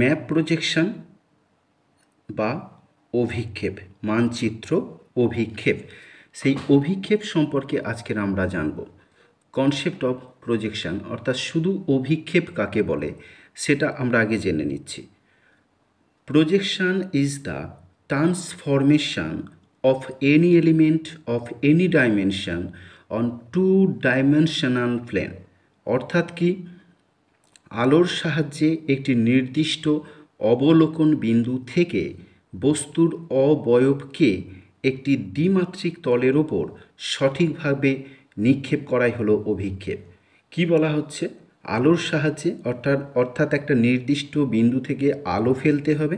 map projection বা অভিক্ষেপ মানচিত্র অভিক্ষেপ সেই অভিক্ষেপ সম্পর্কে আজকের আমরা জানব কনসেপ্ট অফ প্রজেকশন অর্থাৎ শুধু অভিক্ষেপ কাকে বলে সেটা আমরা আগে জেনে নিচ্ছি projection is the transformation of any element of any dimension on two dimensional plane অর্থাৎ কি আলোর সাহায্যে একটি নির্দিষ্ট অবলোকন বিন্দু থেকে বস্তুর অবয়বকে একটি দ্বিমাত্রিক তলের ওপর সঠিকভাবে নিক্ষেপ করাই হলো অভিক্ষেপ কি বলা হচ্ছে আলোর সাহায্যে অর্থাৎ অর্থাৎ একটা নির্দিষ্ট বিন্দু থেকে আলো ফেলতে হবে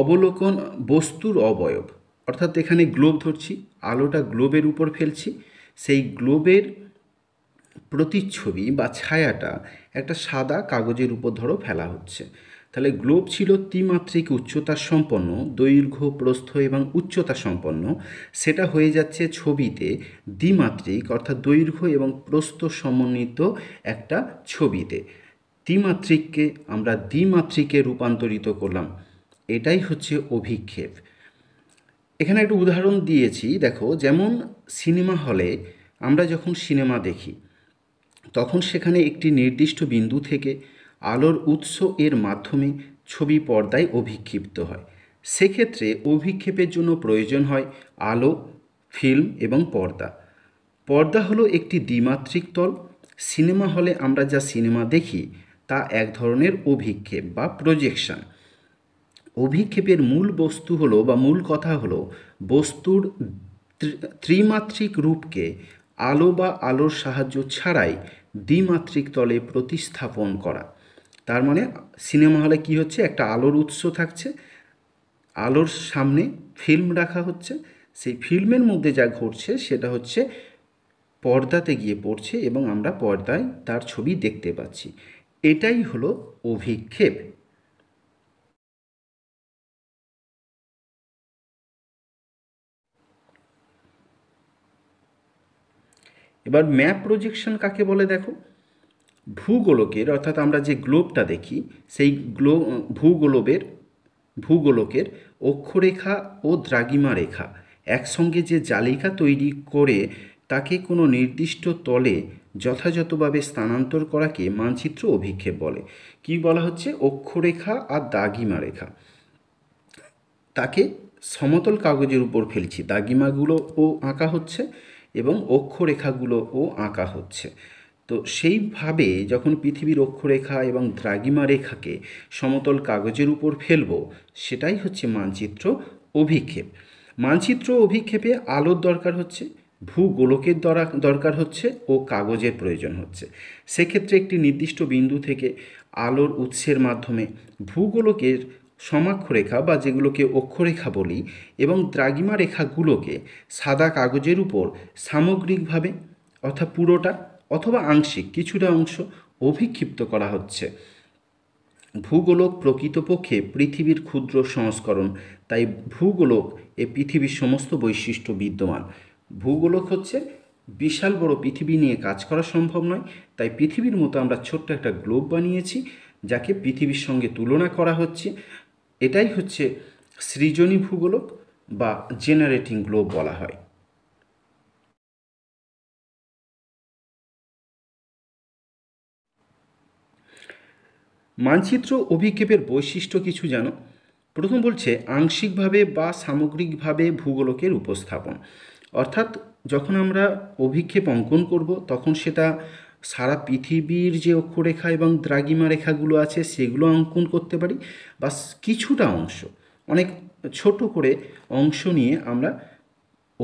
অবলোকন বস্তুর অবয়ব অর্থাৎ এখানে গ্লোব ধরছি আলোটা গ্লোবের উপর ফেলছি সেই গ্লোবের প্রতিচ্ছবি বা ছায়াটা একটা সাদা কাগজের উপর ধরো ফেলা হচ্ছে তাহলে গ্লোব ছিল ত্রিমাত্রিক উচ্চতা সম্পন্ন দৈর্ঘ্য প্রস্থ এবং উচ্চতা সম্পন্ন সেটা হয়ে যাচ্ছে ছবিতে দ্বিমাত্রিক অর্থাৎ দৈর্ঘ্য এবং প্রস্থ সমন্বিত একটা ছবিতে ত্রিমাত্রিককে আমরা দ্বিমাত্রিকে রূপান্তরিত করলাম এটাই হচ্ছে অভিক্ষেপ এখানে একটু উদাহরণ দিয়েছি দেখো যেমন সিনেমা হলে আমরা যখন সিনেমা দেখি তখন সেখানে একটি নির্দিষ্ট বিন্দু থেকে আলোর উৎস এর মাধ্যমে ছবি পর্দায় অভিক্ষিপ্ত হয় সেক্ষেত্রে অভিক্ষেপের জন্য প্রয়োজন হয় আলো ফিল্ম এবং পর্দা পর্দা হলো একটি দ্বিমাত্রিক তল সিনেমা হলে আমরা যা সিনেমা দেখি তা এক ধরনের অভিক্ষেপ বা প্রজেকশন অভিক্ষেপের মূল বস্তু হলো বা মূল কথা হলো বস্তুর ত্রিমাত্রিক রূপকে আলো বা আলোর সাহায্য ছাড়াই দ্বিমাত্রিক তলে প্রতিস্থাপন করা তার মানে সিনেমা হলে কি হচ্ছে একটা আলোর উৎস থাকছে আলোর সামনে ফিল্ম রাখা হচ্ছে সেই ফিল্মের মধ্যে যা ঘটছে সেটা হচ্ছে পর্দাতে গিয়ে পড়ছে এবং আমরা পর্দায় তার ছবি দেখতে পাচ্ছি এটাই হলো অভিক্ষেপ এবার ম্যাপ প্রজেকশন কাকে বলে দেখো ভূগোলকের অর্থাৎ আমরা যে গ্লোবটা দেখি সেই গ্লো ভূগোলবের ভূগোলকের অক্ষরেখা ও দ্রাগিমা রেখা একসঙ্গে যে জালিকা তৈরি করে তাকে কোনো নির্দিষ্ট তলে যথাযথভাবে স্থানান্তর করাকে মানচিত্র অভিক্ষেপ বলে কি বলা হচ্ছে অক্ষরেখা আর দাগিমা রেখা তাকে সমতল কাগজের উপর ফেলছি দাগিমাগুলোও আঁকা হচ্ছে এবং অক্ষরেখাগুলোও আঁকা হচ্ছে তো সেইভাবে যখন পৃথিবীর অক্ষরেখা এবং দ্রাগিমা রেখাকে সমতল কাগজের উপর ফেলব সেটাই হচ্ছে মানচিত্র অভিক্ষেপ মানচিত্র অভিক্ষেপে আলোর দরকার হচ্ছে ভূগোলকের দরকার হচ্ছে ও কাগজের প্রয়োজন হচ্ছে সেক্ষেত্রে একটি নির্দিষ্ট বিন্দু থেকে আলোর উৎসের মাধ্যমে ভূগোলকের সমাক্ষরেখা বা যেগুলোকে অক্ষরেখা বলি এবং দ্রাগিমা রেখাগুলোকে সাদা কাগজের উপর সামগ্রিকভাবে অর্থাৎ পুরোটা অথবা আংশিক কিছুটা অংশ অভিক্ষিপ্ত করা হচ্ছে ভূগোলক প্রকৃতপক্ষে পৃথিবীর ক্ষুদ্র সংস্করণ তাই ভূগোলক এ পৃথিবীর সমস্ত বৈশিষ্ট্য বিদ্যমান ভূগোলক হচ্ছে বিশাল বড় পৃথিবী নিয়ে কাজ করা সম্ভব নয় তাই পৃথিবীর মতো আমরা ছোট্ট একটা গ্লোব বানিয়েছি যাকে পৃথিবীর সঙ্গে তুলনা করা হচ্ছে এটাই হচ্ছে সৃজনী ভূগোলক বা জেনারেটিং গ্লোব বলা হয় মানচিত্র অভিক্ষেপের বৈশিষ্ট্য কিছু যেন প্রথম বলছে আংশিকভাবে বা সামগ্রিকভাবে ভূগোলকের উপস্থাপন অর্থাৎ যখন আমরা অভিক্ষেপ অঙ্কন করব তখন সেটা সারা পৃথিবীর যে অক্ষরেখা এবং দ্রাগিমা রেখাগুলো আছে সেগুলো অঙ্কন করতে পারি বা কিছুটা অংশ অনেক ছোট করে অংশ নিয়ে আমরা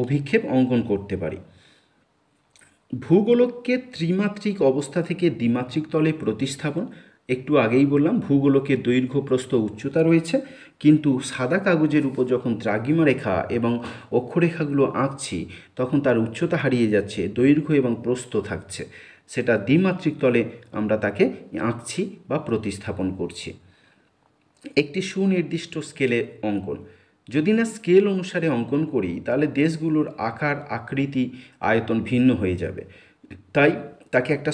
অভিক্ষেপ অঙ্কন করতে পারি ভূগোলককে ত্রিমাত্রিক অবস্থা থেকে দ্বিমাত্রিক তলে প্রতিস্থাপন একটু আগেই বললাম ভূগোলকে দৈর্ঘ্য প্রস্থ উচ্চতা রয়েছে কিন্তু সাদা কাগজের উপর যখন দ্রাগিমা রেখা এবং অক্ষরেখাগুলো আঁকছি তখন তার উচ্চতা হারিয়ে যাচ্ছে দৈর্ঘ্য এবং প্রস্থ থাকছে সেটা দ্বিমাত্রিক তলে আমরা তাকে আঁকছি বা প্রতিস্থাপন করছি একটি সুনির্দিষ্ট স্কেলে অঙ্কন যদি না স্কেল অনুসারে অঙ্কন করি তাহলে দেশগুলোর আকার আকৃতি আয়তন ভিন্ন হয়ে যাবে তাই তাকে একটা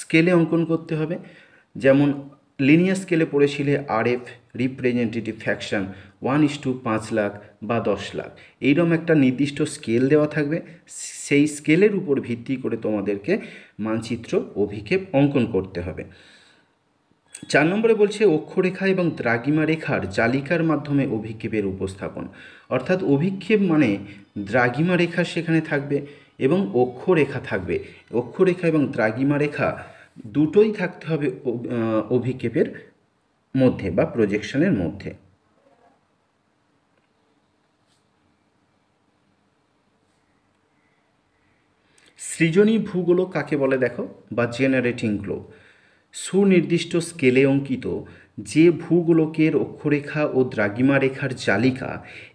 স্কেলে অঙ্কন করতে হবে যেমন লিনিয়ার স্কেলে পড়েছিলে R F representative fraction one is to পাঁচ লাখ বা দশ লাখ এইরকম একটা নির্দিষ্ট স্কেল দেওয়া থাকবে সেই স্কেলের উপর ভিত্তি করে তোমাদেরকে মানচিত্র অভিক্ষেপ অঙ্কন করতে হবে চার নম্বরে বলছে অক্ষরেখা এবং দ্রাগিমা রেখার জালিকার মাধ্যমে অভিক্ষেপের উপস্থাপন অর্থাৎ অভিক্ষেপ মানে দ্রাগিমা রেখা সেখানে থাকবে এবং অক্ষরেখা থাকবে অক্ষরেখা এবং দ্রাগিমা রেখা দুটোই থাকতে হবে অভিক্ষেপের মধ্যে বা প্রজেকশনের মধ্যে সৃজনী ভূগোলক কাকে বলে দেখো বা জেনারেটিং গ্লোব সুনির্দিষ্ট স্কেলে অঙ্কিত যে ভূগোলকের অক্ষরেখা ও দ্রাগিমা রেখার জালিকা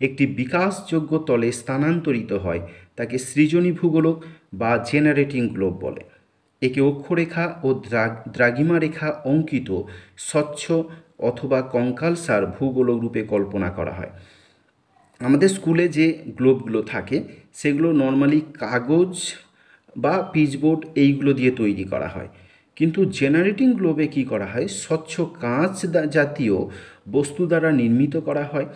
একটি বিকাশযোগ্য তলে স্থানান্তরিত হয় তাকে সৃজনী ভূগোলক বা জেনারেটিং গ্লোব বলে একে অক্ষরেখা ও দ্রাগিমা রেখা অঙ্কিত স্বচ্ছ অথবা কঙ্কালসার ভূগোলক রূপে কল্পনা করা হয় আমাদের স্কুলে যে গ্লোবগুলো থাকে সেগুলো নর্মালি কাগজ বা পিচবোর্ড এইগুলো দিয়ে তৈরি করা হয় কিন্তু জেনারেটিং গ্লোবে কি করা হয় স্বচ্ছ কাঁচ জাতীয় বস্তু দ্বারা নির্মিত করা হয়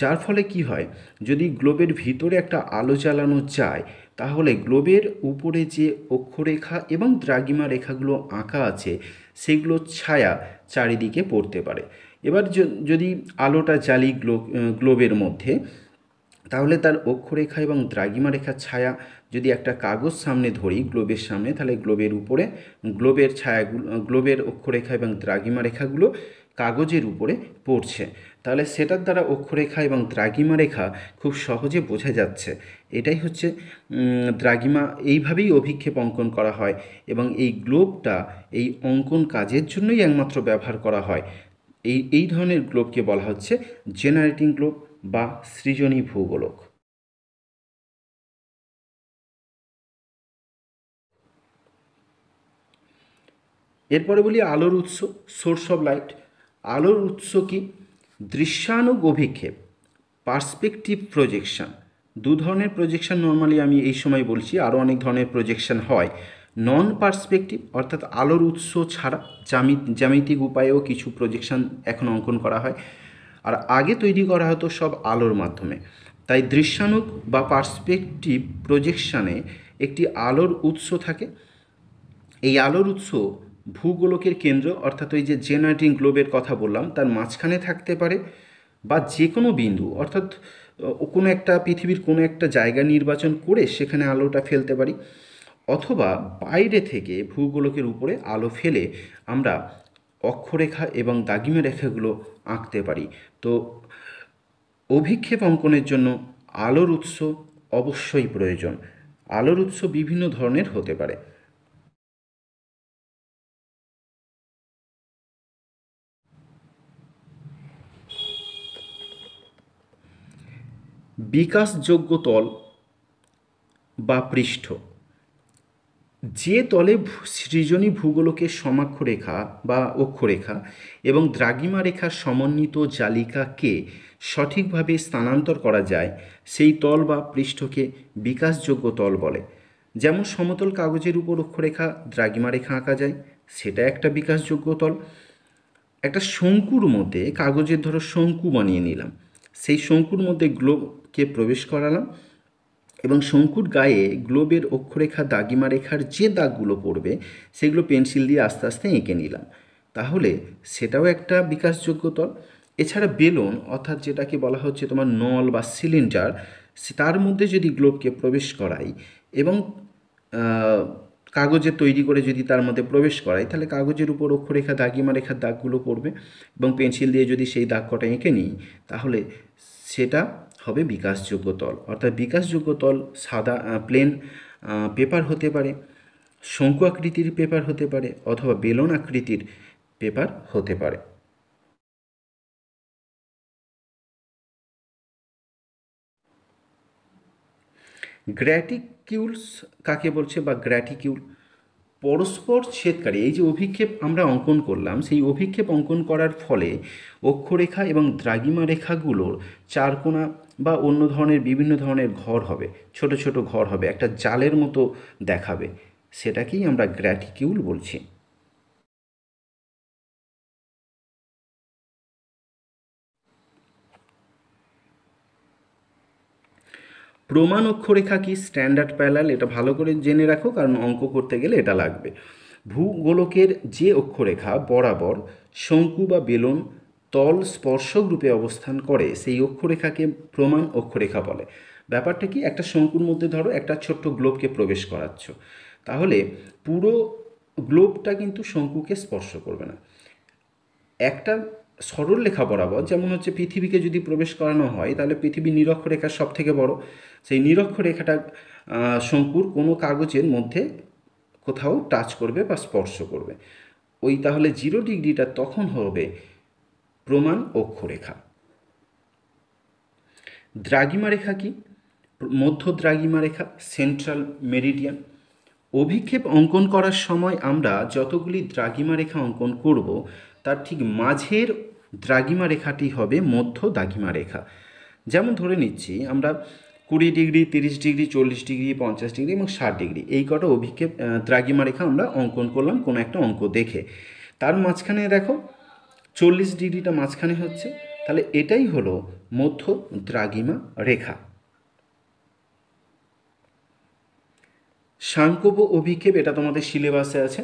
যার ফলে কি হয় যদি গ্লোবের ভিতরে একটা আলো জ্বালানো যায় তাহলে গ্লোবের উপরে যে অক্ষরেখা এবং দ্রাগিমা রেখাগুলো আঁকা আছে সেগুলো ছায়া চারিদিকে পড়তে পারে এবার যদি আলোটা জ্বালি গ্লো গ্লোবের মধ্যে তাহলে তার অক্ষরেখা এবং দ্রাগিমা রেখার ছায়া যদি একটা কাগজ সামনে ধরি গ্লোবের সামনে তাহলে গ্লোবের উপরে গ্লোবের ছায়াগুলো গ্লোবের অক্ষরেখা এবং দ্রাগিমা রেখাগুলো কাগজের উপরে পড়ছে তাহলে সেটার দ্বারা অক্ষরেখা এবং দ্রাগিমা রেখা খুব সহজে বোঝা যাচ্ছে এটাই হচ্ছে দ্রাগিমা এইভাবেই অভিক্ষেপ অঙ্কন করা হয় এবং এই গ্লোবটা এই অঙ্কন কাজের জন্যই একমাত্র ব্যবহার করা হয় এই এই ধরনের গ্লোবকে বলা হচ্ছে জেনারেটিং গ্লোব বা সৃজনী ভূগোলক এরপরে বলি আলোর উৎস সোর্স অফ লাইট আলোর উৎস কি দৃশ্যানুগ অভিক্ষেপ পার্সপেকটিভ প্রজেকশান দু ধরনের প্রজেকশান নর্মালি আমি এই সময় বলছি আরও অনেক ধরনের প্রজেকশান হয় নন পার্সপেকটিভ অর্থাৎ আলোর উৎস ছাড়া জ্যামি জ্যামিতিক উপায়েও কিছু প্রজেকশান এখন অঙ্কন করা হয় আর আগে তৈরি করা হতো সব আলোর মাধ্যমে তাই দৃশ্যানুক বা পার্সপেকটিভ প্রজেকশানে একটি আলোর উৎস থাকে এই আলোর উৎস ভূগোলকের কেন্দ্র অর্থাৎ ওই যে জেনারেটিং গ্লোবের কথা বললাম তার মাঝখানে থাকতে পারে বা যে কোনো বিন্দু অর্থাৎ কোনো একটা পৃথিবীর কোনো একটা জায়গা নির্বাচন করে সেখানে আলোটা ফেলতে পারি অথবা বাইরে থেকে ভূগোলকের উপরে আলো ফেলে আমরা অক্ষরেখা এবং দাগিমে রেখাগুলো আঁকতে পারি তো অভিক্ষেপ অঙ্কনের জন্য আলোর উৎস অবশ্যই প্রয়োজন আলোর উৎস বিভিন্ন ধরনের হতে পারে বিকাশযোগ্য তল বা পৃষ্ঠ যে তলে সৃজনী ভূগোলকের সমাক্ষরেখা বা অক্ষরেখা এবং দ্রাগিমা রেখার সমন্বিত জালিকাকে সঠিকভাবে স্থানান্তর করা যায় সেই তল বা পৃষ্ঠকে বিকাশযোগ্য তল বলে যেমন সমতল কাগজের উপর অক্ষরেখা দ্রাগিমা রেখা আঁকা যায় সেটা একটা বিকাশযোগ্য তল একটা শঙ্কুর মধ্যে কাগজের ধরো শঙ্কু বানিয়ে নিলাম সেই শঙ্কুর মধ্যে গ্লোবকে প্রবেশ করালাম এবং শঙ্কুর গায়ে গ্লোবের অক্ষরেখা দাগিমা রেখার যে দাগগুলো পড়বে সেগুলো পেন্সিল দিয়ে আস্তে আস্তে এঁকে নিলাম তাহলে সেটাও একটা বিকাশযোগ্য তল এছাড়া বেলুন অর্থাৎ যেটাকে বলা হচ্ছে তোমার নল বা সিলিন্ডার তার মধ্যে যদি গ্লোবকে প্রবেশ করাই এবং কাগজে তৈরি করে যদি তার মধ্যে প্রবেশ করাই তাহলে কাগজের উপর অক্ষরেখা দাগিমা রেখার দাগগুলো পড়বে এবং পেন্সিল দিয়ে যদি সেই দাগ কটা এঁকে নিই তাহলে সেটা হবে বিকাশযোগ্য তল অর্থাৎ বিকাশযোগ্য তল সাদা প্লেন পেপার হতে পারে শঙ্কু আকৃতির পেপার হতে পারে অথবা বেলন আকৃতির পেপার হতে পারে গ্র্যাটিকিউলস কাকে বলছে বা গ্র্যাটিকিউল পরস্পর ছেদকারী এই যে অভিক্ষেপ আমরা অঙ্কন করলাম সেই অভিক্ষেপ অঙ্কন করার ফলে অক্ষরেখা এবং দ্রাগিমা রেখাগুলোর চারকোনা বা অন্য ধরনের বিভিন্ন ধরনের ঘর হবে ছোট ছোট ঘর হবে একটা জালের মতো দেখাবে সেটাকেই আমরা গ্র্যাটিকিউল বলছি প্রমাণ অক্ষরেখা কি স্ট্যান্ডার্ড প্যালাল এটা ভালো করে জেনে রাখো কারণ অঙ্ক করতে গেলে এটা লাগবে ভূগোলকের যে অক্ষরেখা বরাবর শঙ্কু বা বেলুন তল স্পর্শক রূপে অবস্থান করে সেই অক্ষরেখাকে প্রমাণ অক্ষরেখা বলে ব্যাপারটা কি একটা শঙ্কুর মধ্যে ধরো একটা ছোট্ট গ্লোবকে প্রবেশ করাচ্ছ তাহলে পুরো গ্লোবটা কিন্তু শঙ্কুকে স্পর্শ করবে না একটা সরল লেখা বরাবর যেমন হচ্ছে পৃথিবীকে যদি প্রবেশ করানো হয় তাহলে পৃথিবী নিরক্ষরেখার সব থেকে বড় সেই নিরক্ষরেখাটা শঙ্কুর কোনো কাগজের মধ্যে কোথাও টাচ করবে বা স্পর্শ করবে ওই তাহলে জিরো ডিগ্রিটা তখন হবে প্রমাণ অক্ষরেখা দ্রাগিমা রেখা কি মধ্য দ্রাগিমা রেখা সেন্ট্রাল মেরিডিয়ান অভিক্ষেপ অঙ্কন করার সময় আমরা যতগুলি দ্রাগিমা রেখা অঙ্কন করব তার ঠিক মাঝের দ্রাঘিমা রেখাটি হবে মধ্য দাগিমা রেখা যেমন ধরে নিচ্ছি আমরা কুড়ি ডিগ্রি তিরিশ ডিগ্রি চল্লিশ ডিগ্রি পঞ্চাশ ডিগ্রি এবং ষাট ডিগ্রি এই কটা অভিক্ষেপ দ্রাগিমা রেখা আমরা অঙ্কন করলাম কোনো একটা অঙ্ক দেখে তার মাঝখানে দেখো চল্লিশ ডিগ্রিটা মাঝখানে হচ্ছে তাহলে এটাই হলো মধ্য দ্রাগিমা রেখা সাংকব অভিক্ষেপ এটা তোমাদের সিলেবাসে আছে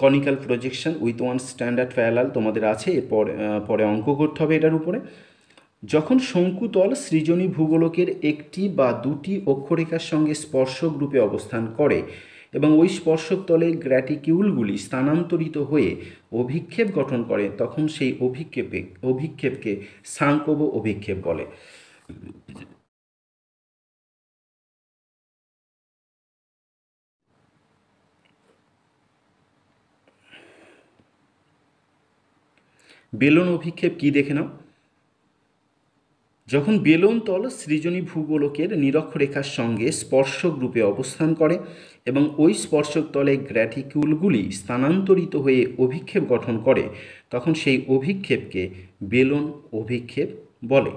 conical projection with one standard parallel তোমাদের আছে এরপর পরে অঙ্ক করতে হবে এটার উপরে যখন শঙ্কুতল সৃজনী ভূগোলকের একটি বা দুটি অক্ষরেখার সঙ্গে স্পর্শক রূপে অবস্থান করে এবং ওই স্পর্শক গ্র্যাটিকিউলগুলি স্থানান্তরিত হয়ে অভিক্ষেপ গঠন করে তখন সেই অভিক্ষেপে অভিক্ষেপকে সাংকব অভিক্ষেপ বলে বেলন অভিক্ষেপ কি দেখে নাও যখন বেলন তল সৃজনী ভূগোলকের নিরক্ষরেখার সঙ্গে স্পর্শক রূপে অবস্থান করে এবং ওই স্পর্শক তলে গ্র্যাটিকিউলগুলি স্থানান্তরিত হয়ে অভিক্ষেপ গঠন করে তখন সেই অভিক্ষেপকে বেলন অভিক্ষেপ বলে